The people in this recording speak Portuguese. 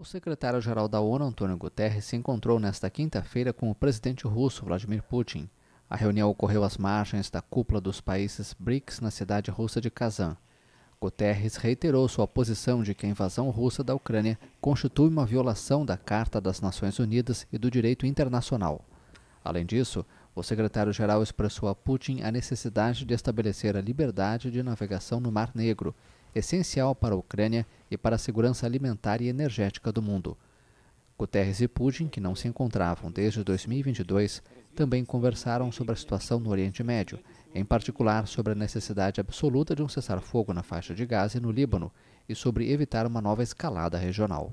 O secretário-geral da ONU, Antônio Guterres, se encontrou nesta quinta-feira com o presidente russo Vladimir Putin. A reunião ocorreu às margens da cúpula dos países BRICS na cidade russa de Kazan. Guterres reiterou sua posição de que a invasão russa da Ucrânia constitui uma violação da Carta das Nações Unidas e do direito internacional. Além disso, o secretário-geral expressou a Putin a necessidade de estabelecer a liberdade de navegação no Mar Negro, essencial para a Ucrânia e para a segurança alimentar e energética do mundo. Guterres e Putin, que não se encontravam desde 2022, também conversaram sobre a situação no Oriente Médio, em particular sobre a necessidade absoluta de um cessar-fogo na faixa de Gaza e no Líbano e sobre evitar uma nova escalada regional.